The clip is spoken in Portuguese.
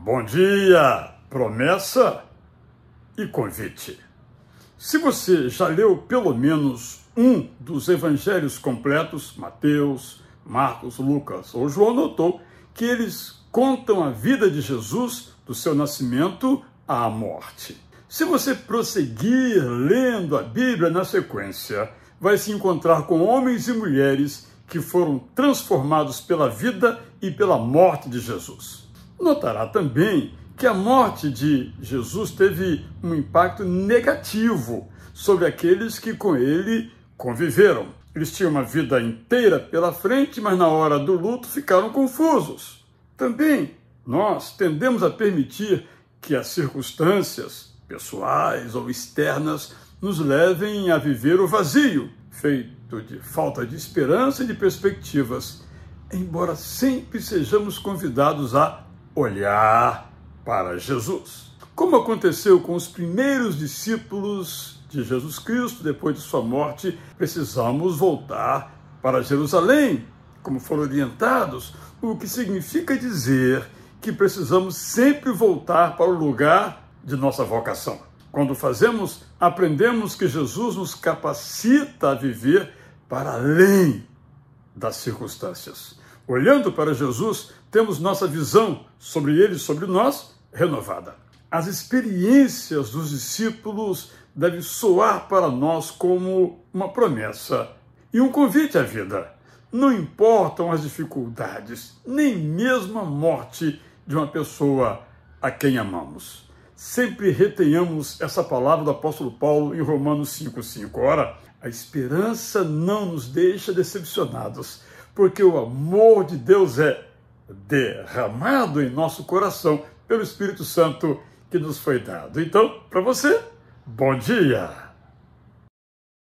Bom dia, promessa e convite. Se você já leu pelo menos um dos evangelhos completos, Mateus, Marcos, Lucas ou João, notou que eles contam a vida de Jesus do seu nascimento à morte. Se você prosseguir lendo a Bíblia na sequência, vai se encontrar com homens e mulheres que foram transformados pela vida e pela morte de Jesus. Notará também que a morte de Jesus teve um impacto negativo sobre aqueles que com ele conviveram. Eles tinham uma vida inteira pela frente, mas na hora do luto ficaram confusos. Também nós tendemos a permitir que as circunstâncias pessoais ou externas nos levem a viver o vazio, feito de falta de esperança e de perspectivas, embora sempre sejamos convidados a olhar para Jesus. Como aconteceu com os primeiros discípulos de Jesus Cristo depois de sua morte, precisamos voltar para Jerusalém, como foram orientados, o que significa dizer que precisamos sempre voltar para o lugar de nossa vocação. Quando fazemos, aprendemos que Jesus nos capacita a viver para além das circunstâncias. Olhando para Jesus, temos nossa visão sobre ele e sobre nós renovada. As experiências dos discípulos devem soar para nós como uma promessa e um convite à vida. Não importam as dificuldades, nem mesmo a morte de uma pessoa a quem amamos. Sempre retenhamos essa palavra do apóstolo Paulo em Romanos 5,5. Ora, a esperança não nos deixa decepcionados porque o amor de Deus é derramado em nosso coração pelo Espírito Santo que nos foi dado. Então, para você, bom dia!